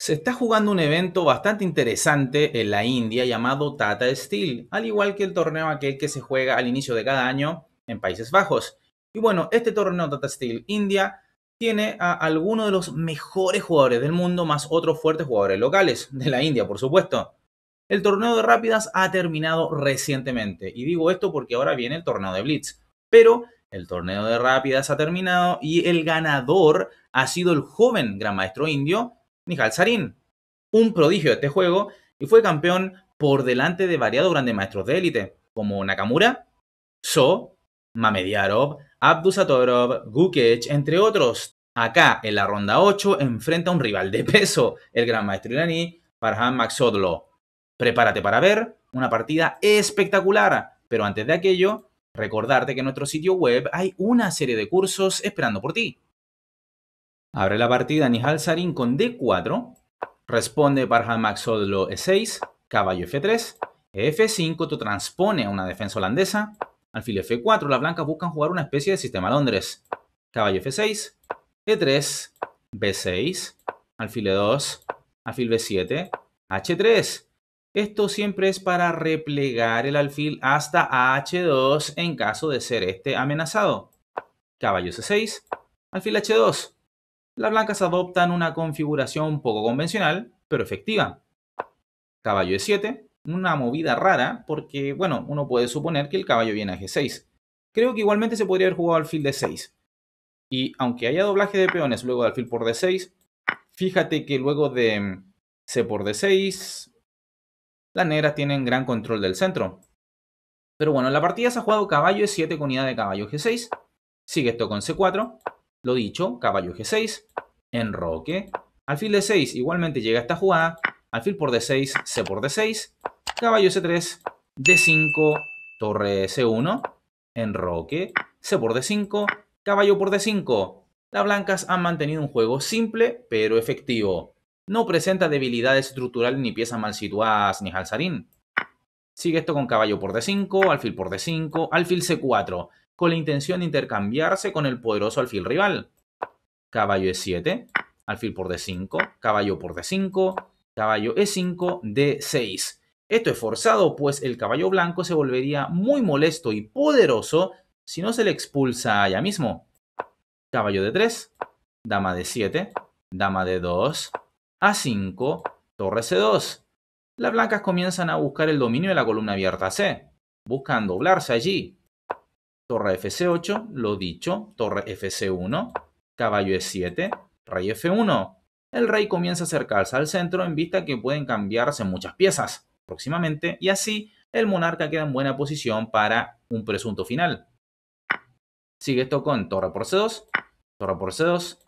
Se está jugando un evento bastante interesante en la India llamado Tata Steel, al igual que el torneo aquel que se juega al inicio de cada año en Países Bajos. Y bueno, este torneo Tata Steel India tiene a algunos de los mejores jugadores del mundo más otros fuertes jugadores locales, de la India por supuesto. El torneo de rápidas ha terminado recientemente, y digo esto porque ahora viene el torneo de Blitz, pero el torneo de rápidas ha terminado y el ganador ha sido el joven gran maestro indio Nihal Sarin, un prodigio de este juego y fue campeón por delante de variados grandes maestros de élite, como Nakamura, So, Mamediarov, Abdusatorov, Gukech, entre otros. Acá, en la ronda 8, enfrenta a un rival de peso, el gran maestro iraní Farhan Maxodlo. Prepárate para ver una partida espectacular, pero antes de aquello, recordarte que en nuestro sitio web hay una serie de cursos esperando por ti. Abre la partida Nihal Sarin con D4. Responde max Maxodlo E6, caballo F3. F5 te transpone a una defensa holandesa. Alfil F4, las blancas buscan jugar una especie de sistema Londres. Caballo F6, E3, B6, alfil E2, alfil B7, H3. Esto siempre es para replegar el alfil hasta H2 en caso de ser este amenazado. Caballo C6, alfil H2, las blancas adoptan una configuración poco convencional, pero efectiva. Caballo E7, una movida rara, porque, bueno, uno puede suponer que el caballo viene a G6. Creo que igualmente se podría haber jugado alfil de 6 Y aunque haya doblaje de peones luego de alfil por D6, fíjate que luego de mm, C por D6, las negras tienen gran control del centro. Pero bueno, la partida se ha jugado caballo E7 con unidad de caballo G6. Sigue esto con C4. Lo dicho, caballo G6, enroque, alfil D6 igualmente llega a esta jugada, alfil por D6, C por D6, caballo C3, D5, torre C1, enroque, C por D5, caballo por D5. Las blancas han mantenido un juego simple pero efectivo. No presenta debilidades estructural ni piezas mal situadas ni halsarín. Sigue esto con caballo por D5, alfil por D5, alfil C4 con la intención de intercambiarse con el poderoso alfil rival. Caballo E7, alfil por D5, caballo por D5, caballo E5, D6. Esto es forzado, pues el caballo blanco se volvería muy molesto y poderoso si no se le expulsa allá mismo. Caballo D3, dama de 7 dama de 2 A5, torre C2. Las blancas comienzan a buscar el dominio de la columna abierta C, buscan doblarse allí, torre Fc8, lo dicho, torre Fc1, caballo E7, rey F1. El rey comienza a acercarse al centro en vista que pueden cambiarse muchas piezas próximamente y así el monarca queda en buena posición para un presunto final. Sigue esto con torre por C2, torre por C2,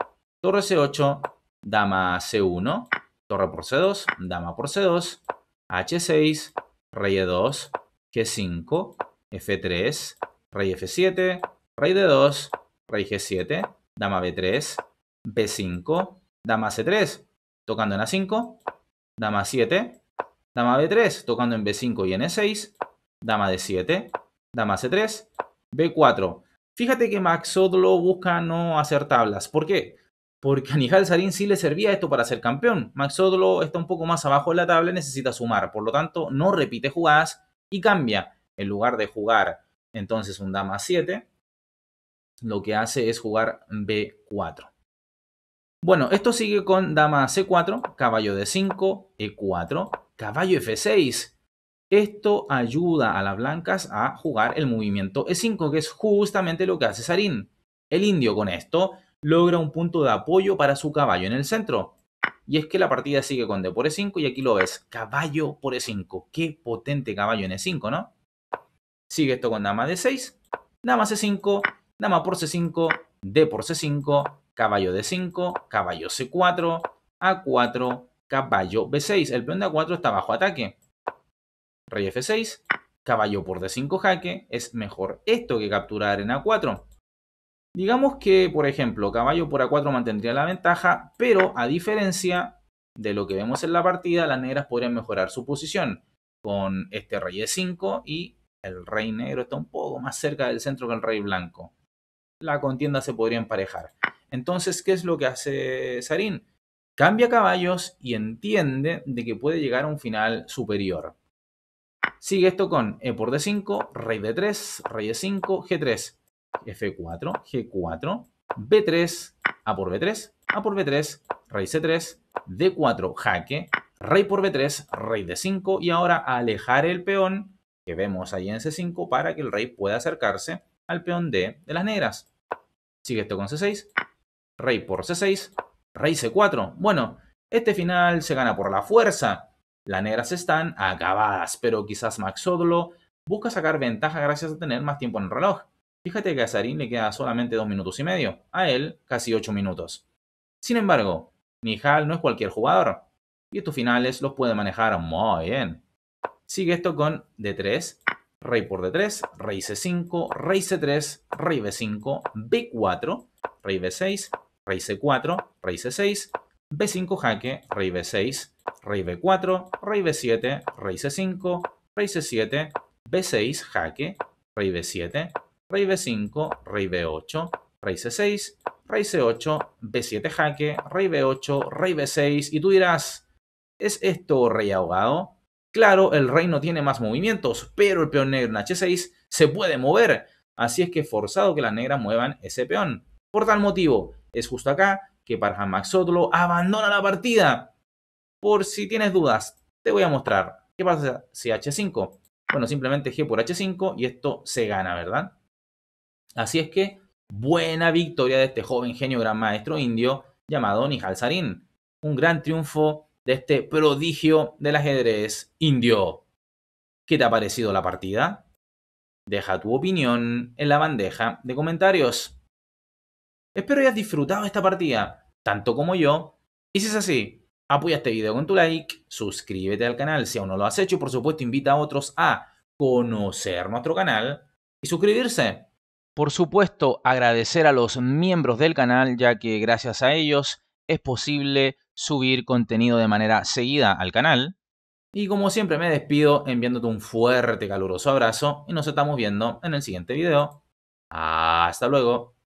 torre C8, dama C1, torre por C2, dama por C2, H6, rey E2, G5, F3, rey f7, rey d2, rey g7, dama b3, b5, dama c3, tocando en a5, dama 7, dama b3, tocando en b5 y en e6, dama d7, dama c3, b4. Fíjate que Max Odlo busca no hacer tablas. ¿Por qué? Porque a Nihal Sarin sí le servía esto para ser campeón. Max Odlo está un poco más abajo en la tabla y necesita sumar. Por lo tanto, no repite jugadas y cambia. En lugar de jugar entonces un dama 7 lo que hace es jugar B4. Bueno, esto sigue con dama C4, caballo D5, E4, caballo F6. Esto ayuda a las blancas a jugar el movimiento E5, que es justamente lo que hace Sarin. El indio con esto logra un punto de apoyo para su caballo en el centro. Y es que la partida sigue con D por E5 y aquí lo ves, caballo por E5. Qué potente caballo en E5, ¿no? Sigue esto con dama D6, dama C5, dama por C5, D por C5, caballo D5, caballo C4, A4, caballo B6. El peón de A4 está bajo ataque. Rey F6, caballo por D5 jaque. Es mejor esto que capturar en A4. Digamos que, por ejemplo, caballo por A4 mantendría la ventaja, pero a diferencia de lo que vemos en la partida, las negras podrían mejorar su posición con este rey E5 y el rey negro está un poco más cerca del centro que el rey blanco. La contienda se podría emparejar. Entonces, ¿qué es lo que hace Sarin? Cambia caballos y entiende de que puede llegar a un final superior. Sigue esto con E por D5, rey D3, rey E5, G3, F4, G4, B3, A por B3, A por B3, rey C3, D4, jaque, rey por B3, rey D5 y ahora alejar el peón vemos ahí en C5 para que el rey pueda acercarse al peón D de las negras. Sigue esto con C6, rey por C6, rey C4. Bueno, este final se gana por la fuerza. Las negras están acabadas, pero quizás Maxodolo busca sacar ventaja gracias a tener más tiempo en el reloj. Fíjate que a Sarin le queda solamente 2 minutos y medio, a él casi 8 minutos. Sin embargo, Nihal no es cualquier jugador, y estos finales los puede manejar muy bien. Sigue esto con D3, rey por D3, rey C5, rey C3, rey B5, B4, rey B6, rey C4, rey C6, B5 jaque, rey B6, rey B4, rey B7, rey C5, rey C7, B6 jaque, rey B7, rey B5, rey B8, rey C6, rey C8, B7 jaque, rey B8, rey B6 y tú dirás, ¿es esto rey ahogado? Claro, el rey no tiene más movimientos, pero el peón negro en h6 se puede mover, así es que forzado que las negras muevan ese peón. Por tal motivo, es justo acá que Parham Maxotlo abandona la partida. Por si tienes dudas, te voy a mostrar. ¿Qué pasa si h5? Bueno, simplemente g por h5 y esto se gana, ¿verdad? Así es que, buena victoria de este joven genio gran maestro indio llamado Nihal Sarin. Un gran triunfo de este prodigio del ajedrez indio. ¿Qué te ha parecido la partida? Deja tu opinión en la bandeja de comentarios. Espero hayas disfrutado esta partida, tanto como yo. Y si es así, apoya este video con tu like, suscríbete al canal si aún no lo has hecho y por supuesto invita a otros a conocer nuestro canal y suscribirse. Por supuesto, agradecer a los miembros del canal, ya que gracias a ellos es posible subir contenido de manera seguida al canal. Y como siempre me despido enviándote un fuerte caluroso abrazo y nos estamos viendo en el siguiente video. Hasta luego.